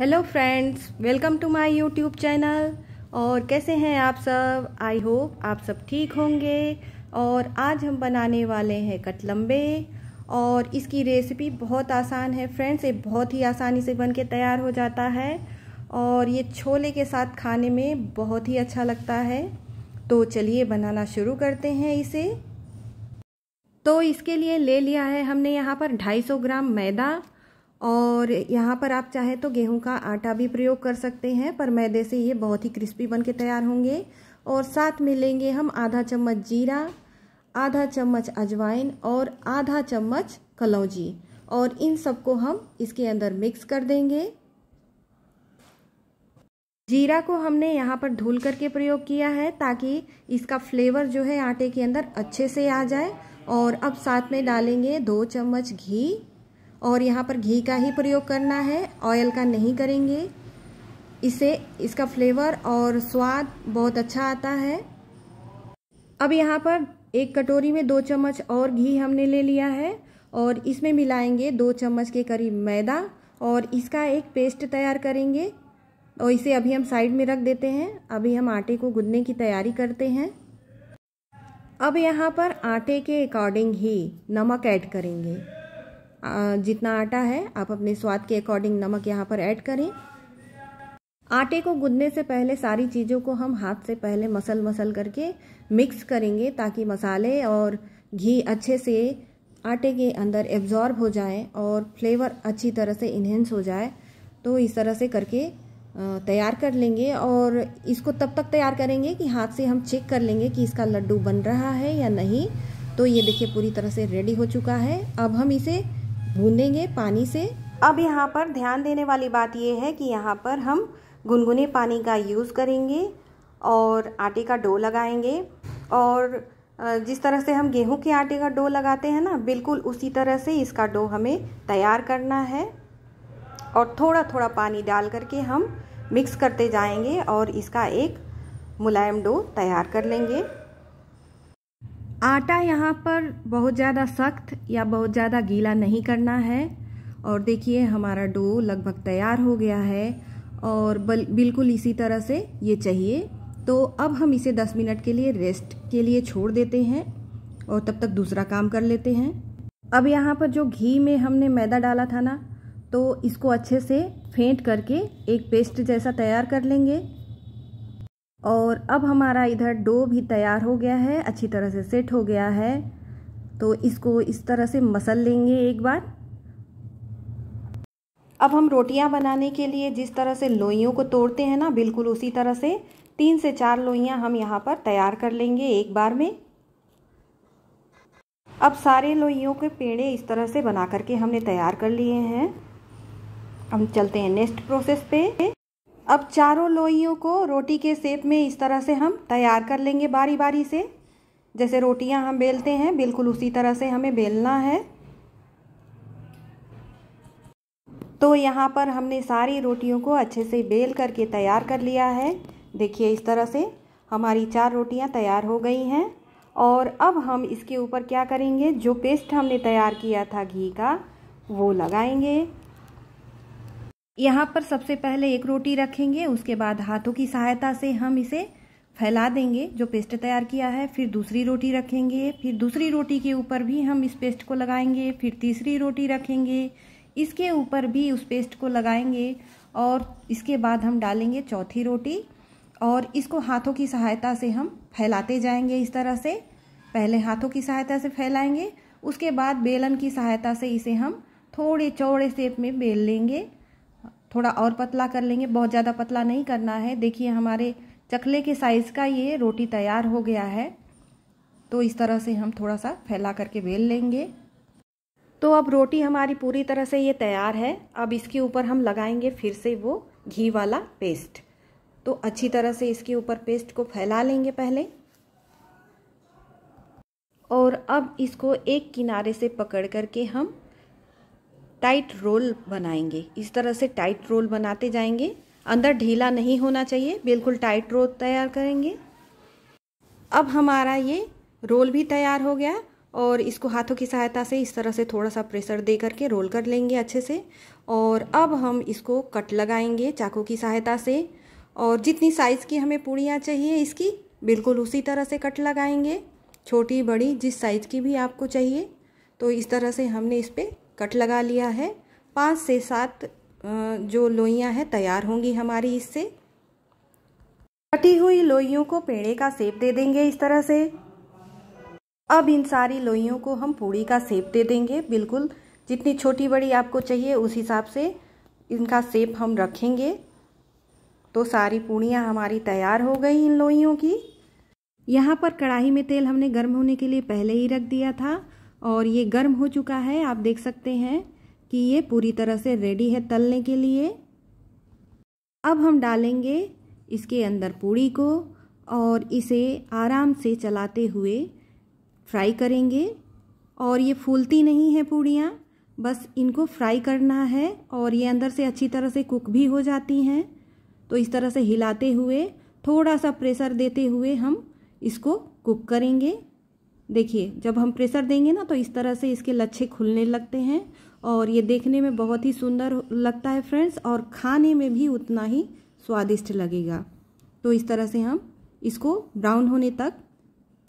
hello friends welcome to my YouTube channel और कैसे हैं आप सब आई होप आप सब ठीक होंगे और आज हम बनाने वाले हैं कटलम्बे और इसकी रेसिपी बहुत आसान है फ्रेंड्स ये बहुत ही आसानी से बन के तैयार हो जाता है और ये छोले के साथ खाने में बहुत ही अच्छा लगता है तो चलिए बनाना शुरू करते हैं इसे तो इसके लिए ले लिया है हमने यहाँ पर 250 ग्राम मैदा और यहाँ पर आप चाहे तो गेहूं का आटा भी प्रयोग कर सकते हैं पर मैदे से ये बहुत ही क्रिस्पी बन के तैयार होंगे और साथ में लेंगे हम आधा चम्मच जीरा आधा चम्मच अजवाइन और आधा चम्मच कलौजी और इन सबको हम इसके अंदर मिक्स कर देंगे जीरा को हमने यहाँ पर धुल करके प्रयोग किया है ताकि इसका फ्लेवर जो है आटे के अंदर अच्छे से आ जाए और अब साथ में डालेंगे दो चम्मच घी और यहाँ पर घी का ही प्रयोग करना है ऑयल का नहीं करेंगे इसे इसका फ्लेवर और स्वाद बहुत अच्छा आता है अब यहाँ पर एक कटोरी में दो चम्मच और घी हमने ले लिया है और इसमें मिलाएंगे दो चम्मच के करीब मैदा और इसका एक पेस्ट तैयार करेंगे और इसे अभी हम साइड में रख देते हैं अभी हम आटे को गुदने की तैयारी करते हैं अब यहाँ पर आटे के अकॉर्डिंग ही नमक ऐड करेंगे जितना आटा है आप अपने स्वाद के अकॉर्डिंग नमक यहाँ पर ऐड करें आटे को गूंदने से पहले सारी चीज़ों को हम हाथ से पहले मसल मसल करके मिक्स करेंगे ताकि मसाले और घी अच्छे से आटे के अंदर एब्जॉर्ब हो जाए और फ्लेवर अच्छी तरह से इन्हेंस हो जाए तो इस तरह से करके तैयार कर लेंगे और इसको तब तक तैयार करेंगे कि हाथ से हम चेक कर लेंगे कि इसका लड्डू बन रहा है या नहीं तो ये देखिए पूरी तरह से रेडी हो चुका है अब हम इसे भूनेंगे पानी से अब यहाँ पर ध्यान देने वाली बात यह है कि यहाँ पर हम गुनगुने पानी का यूज़ करेंगे और आटे का डो लगाएंगे और जिस तरह से हम गेहूं के आटे का डो लगाते हैं ना बिल्कुल उसी तरह से इसका डो हमें तैयार करना है और थोड़ा थोड़ा पानी डाल करके हम मिक्स करते जाएंगे और इसका एक मुलायम डो तैयार कर लेंगे आटा यहाँ पर बहुत ज़्यादा सख्त या बहुत ज़्यादा गीला नहीं करना है और देखिए हमारा डो लगभग तैयार हो गया है और बिल्कुल इसी तरह से ये चाहिए तो अब हम इसे 10 मिनट के लिए रेस्ट के लिए छोड़ देते हैं और तब तक दूसरा काम कर लेते हैं अब यहाँ पर जो घी में हमने मैदा डाला था ना तो इसको अच्छे से फेंट करके एक पेस्ट जैसा तैयार कर लेंगे और अब हमारा इधर डो भी तैयार हो गया है अच्छी तरह से सेट हो गया है तो इसको इस तरह से मसल लेंगे एक बार अब हम रोटियां बनाने के लिए जिस तरह से लोइयों को तोड़ते हैं ना बिल्कुल उसी तरह से तीन से चार लोइयां हम यहाँ पर तैयार कर लेंगे एक बार में अब सारे लोइयों के पेड़े इस तरह से बना करके हमने तैयार कर लिए हैं हम चलते हैं नेक्स्ट प्रोसेस पे अब चारों लोइयों को रोटी के सेप में इस तरह से हम तैयार कर लेंगे बारी बारी से जैसे रोटियां हम बेलते हैं बिल्कुल उसी तरह से हमें बेलना है तो यहाँ पर हमने सारी रोटियों को अच्छे से बेल करके तैयार कर लिया है देखिए इस तरह से हमारी चार रोटियाँ तैयार हो गई हैं और अब हम इसके ऊपर क्या करेंगे जो पेस्ट हमने तैयार किया था घी का वो लगाएंगे यहाँ पर सबसे पहले एक रोटी रखेंगे उसके बाद हाथों की सहायता से हम इसे फैला देंगे जो पेस्ट तैयार किया है फिर दूसरी रोटी रखेंगे फिर दूसरी रोटी के ऊपर भी हम इस पेस्ट को लगाएंगे फिर तीसरी रोटी रखेंगे इसके ऊपर भी उस पेस्ट को लगाएंगे और इसके बाद हम डालेंगे चौथी रोटी और इसको हाथों की सहायता से हम फैलाते जाएंगे इस तरह से पहले हाथों की सहायता से फैलाएंगे उसके बाद बेलन की सहायता से इसे हम थोड़े चौड़े शेप में बेल लेंगे थोड़ा और पतला कर लेंगे बहुत ज़्यादा पतला नहीं करना है देखिए हमारे चकले के साइज़ का ये रोटी तैयार हो गया है तो इस तरह से हम थोड़ा सा फैला करके बेल लेंगे तो अब रोटी हमारी पूरी तरह से ये तैयार है अब इसके ऊपर हम लगाएंगे फिर से वो घी वाला पेस्ट तो अच्छी तरह से इसके ऊपर पेस्ट को फैला लेंगे पहले और अब इसको एक किनारे से पकड़ करके हम टाइट रोल बनाएंगे इस तरह से टाइट रोल बनाते जाएंगे अंदर ढीला नहीं होना चाहिए बिल्कुल टाइट रोल तैयार करेंगे अब हमारा ये रोल भी तैयार हो गया और इसको हाथों की सहायता से इस तरह से थोड़ा सा प्रेशर दे करके रोल कर लेंगे अच्छे से और अब हम इसको कट लगाएंगे चाकू की सहायता से और जितनी साइज़ की हमें पूड़ियाँ चाहिए इसकी बिल्कुल उसी तरह से कट लगाएंगे छोटी बड़ी जिस साइज़ की भी आपको चाहिए तो इस तरह से हमने इस पर कट लगा लिया है पाँच से सात जो लोइयां हैं तैयार होंगी हमारी इससे कटी हुई लोइयों को पेड़े का सेप दे देंगे इस तरह से अब इन सारी लोइयों को हम पूड़ी का सेप दे देंगे बिल्कुल जितनी छोटी बड़ी आपको चाहिए उस हिसाब से इनका सेप हम रखेंगे तो सारी पूड़ियाँ हमारी तैयार हो गई इन लोइयों की यहाँ पर कढ़ाई में तेल हमने गर्म होने के लिए पहले ही रख दिया था और ये गर्म हो चुका है आप देख सकते हैं कि ये पूरी तरह से रेडी है तलने के लिए अब हम डालेंगे इसके अंदर पूड़ी को और इसे आराम से चलाते हुए फ्राई करेंगे और ये फूलती नहीं है पूड़ियाँ बस इनको फ्राई करना है और ये अंदर से अच्छी तरह से कुक भी हो जाती हैं तो इस तरह से हिलाते हुए थोड़ा सा प्रेशर देते हुए हम इसको कुक करेंगे देखिए जब हम प्रेशर देंगे ना तो इस तरह से इसके लच्छे खुलने लगते हैं और ये देखने में बहुत ही सुंदर लगता है फ्रेंड्स और खाने में भी उतना ही स्वादिष्ट लगेगा तो इस तरह से हम इसको ब्राउन होने तक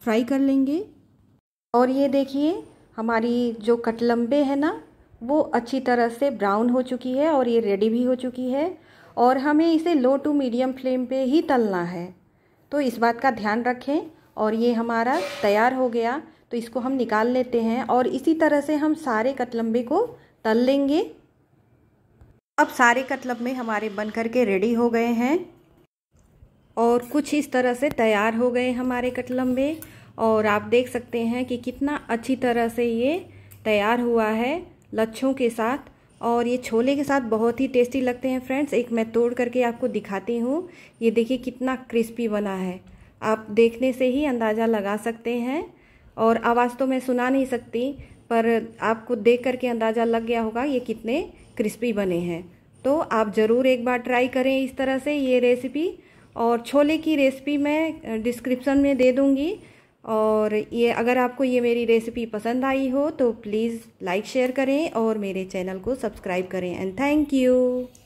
फ्राई कर लेंगे और ये देखिए हमारी जो कटलम्बे है ना वो अच्छी तरह से ब्राउन हो चुकी है और ये रेडी भी हो चुकी है और हमें इसे लो टू मीडियम फ्लेम पे ही तलना है तो इस बात का ध्यान रखें और ये हमारा तैयार हो गया तो इसको हम निकाल लेते हैं और इसी तरह से हम सारे कटलम्बे को तल लेंगे अब सारे कतलम्बे हमारे बन करके रेडी हो गए हैं और कुछ इस तरह से तैयार हो गए हमारे कटलम्बे और आप देख सकते हैं कि कितना अच्छी तरह से ये तैयार हुआ है लच्छों के साथ और ये छोले के साथ बहुत ही टेस्टी लगते हैं फ्रेंड्स एक मैं तोड़ करके आपको दिखाती हूँ ये देखिए कितना क्रिस्पी बना है आप देखने से ही अंदाज़ा लगा सकते हैं और आवाज़ तो मैं सुना नहीं सकती पर आपको देख करके अंदाज़ा लग गया होगा ये कितने क्रिस्पी बने हैं तो आप ज़रूर एक बार ट्राई करें इस तरह से ये रेसिपी और छोले की रेसिपी मैं डिस्क्रिप्शन में दे दूँगी और ये अगर आपको ये मेरी रेसिपी पसंद आई हो तो प्लीज़ लाइक शेयर करें और मेरे चैनल को सब्सक्राइब करें एंड थैंक यू